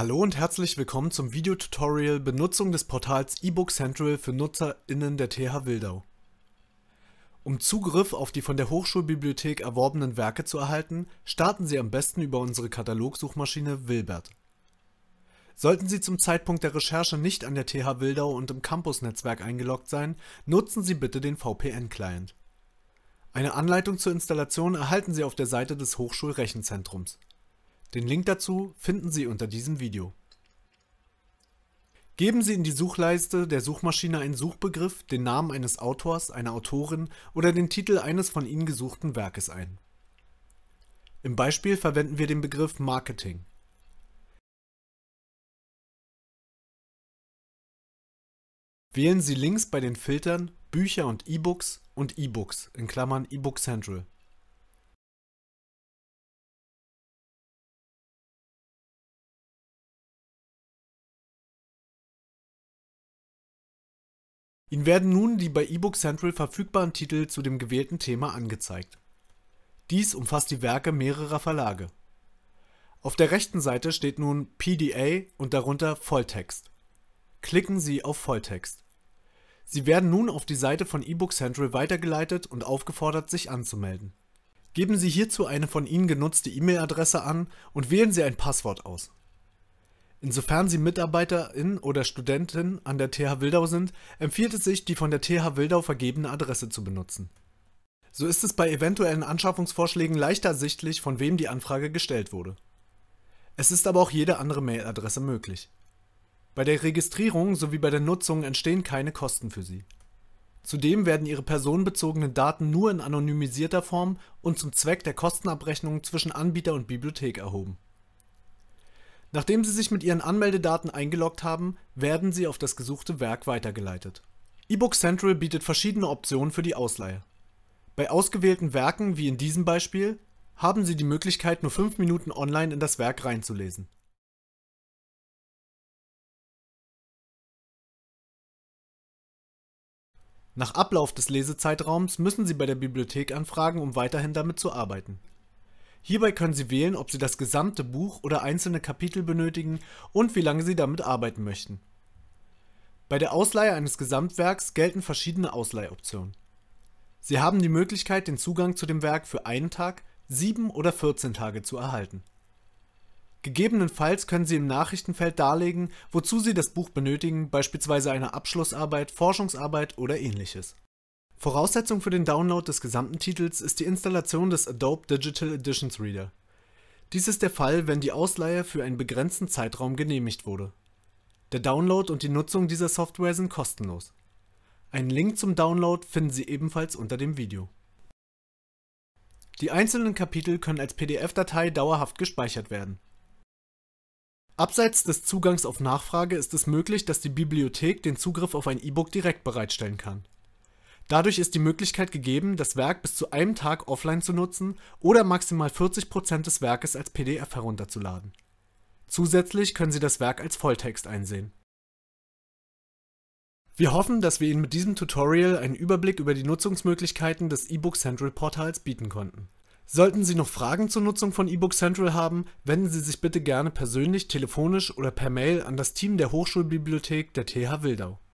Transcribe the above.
Hallo und herzlich willkommen zum Videotutorial Benutzung des Portals eBook Central für NutzerInnen der TH Wildau. Um Zugriff auf die von der Hochschulbibliothek erworbenen Werke zu erhalten, starten Sie am besten über unsere Katalogsuchmaschine Wilbert. Sollten Sie zum Zeitpunkt der Recherche nicht an der TH Wildau und im Campus-Netzwerk eingeloggt sein, nutzen Sie bitte den VPN-Client. Eine Anleitung zur Installation erhalten Sie auf der Seite des Hochschulrechenzentrums. Den Link dazu finden Sie unter diesem Video. Geben Sie in die Suchleiste der Suchmaschine einen Suchbegriff, den Namen eines Autors, einer Autorin oder den Titel eines von Ihnen gesuchten Werkes ein. Im Beispiel verwenden wir den Begriff Marketing. Wählen Sie links bei den Filtern Bücher und E-Books und E-Books in Klammern E-Book Central. Ihnen werden nun die bei eBook Central verfügbaren Titel zu dem gewählten Thema angezeigt. Dies umfasst die Werke mehrerer Verlage. Auf der rechten Seite steht nun PDA und darunter Volltext. Klicken Sie auf Volltext. Sie werden nun auf die Seite von eBook Central weitergeleitet und aufgefordert, sich anzumelden. Geben Sie hierzu eine von Ihnen genutzte E-Mail-Adresse an und wählen Sie ein Passwort aus Insofern Sie Mitarbeiterin oder Studentin an der TH Wildau sind, empfiehlt es sich, die von der TH Wildau vergebene Adresse zu benutzen. So ist es bei eventuellen Anschaffungsvorschlägen leicht ersichtlich, von wem die Anfrage gestellt wurde. Es ist aber auch jede andere Mailadresse möglich. Bei der Registrierung sowie bei der Nutzung entstehen keine Kosten für Sie. Zudem werden Ihre personenbezogenen Daten nur in anonymisierter Form und zum Zweck der Kostenabrechnung zwischen Anbieter und Bibliothek erhoben. Nachdem Sie sich mit Ihren Anmeldedaten eingeloggt haben, werden Sie auf das gesuchte Werk weitergeleitet. eBook Central bietet verschiedene Optionen für die Ausleihe. Bei ausgewählten Werken, wie in diesem Beispiel, haben Sie die Möglichkeit, nur 5 Minuten online in das Werk reinzulesen. Nach Ablauf des Lesezeitraums müssen Sie bei der Bibliothek anfragen, um weiterhin damit zu arbeiten. Hierbei können Sie wählen, ob Sie das gesamte Buch oder einzelne Kapitel benötigen und wie lange Sie damit arbeiten möchten. Bei der Ausleihe eines Gesamtwerks gelten verschiedene Ausleihoptionen. Sie haben die Möglichkeit, den Zugang zu dem Werk für einen Tag, sieben oder 14 Tage zu erhalten. Gegebenenfalls können Sie im Nachrichtenfeld darlegen, wozu Sie das Buch benötigen, beispielsweise eine Abschlussarbeit, Forschungsarbeit oder ähnliches Voraussetzung für den Download des gesamten Titels ist die Installation des Adobe Digital Editions Reader. Dies ist der Fall, wenn die Ausleihe für einen begrenzten Zeitraum genehmigt wurde. Der Download und die Nutzung dieser Software sind kostenlos. Einen Link zum Download finden Sie ebenfalls unter dem Video. Die einzelnen Kapitel können als PDF-Datei dauerhaft gespeichert werden. Abseits des Zugangs auf Nachfrage ist es möglich, dass die Bibliothek den Zugriff auf ein E-Book direkt bereitstellen kann Dadurch ist die Möglichkeit gegeben, das Werk bis zu einem Tag offline zu nutzen oder maximal 40% des Werkes als PDF herunterzuladen. Zusätzlich können Sie das Werk als Volltext einsehen. Wir hoffen, dass wir Ihnen mit diesem Tutorial einen Überblick über die Nutzungsmöglichkeiten des eBook Central Portals bieten konnten. Sollten Sie noch Fragen zur Nutzung von eBook Central haben, wenden Sie sich bitte gerne persönlich, telefonisch oder per Mail an das Team der Hochschulbibliothek der TH Wildau.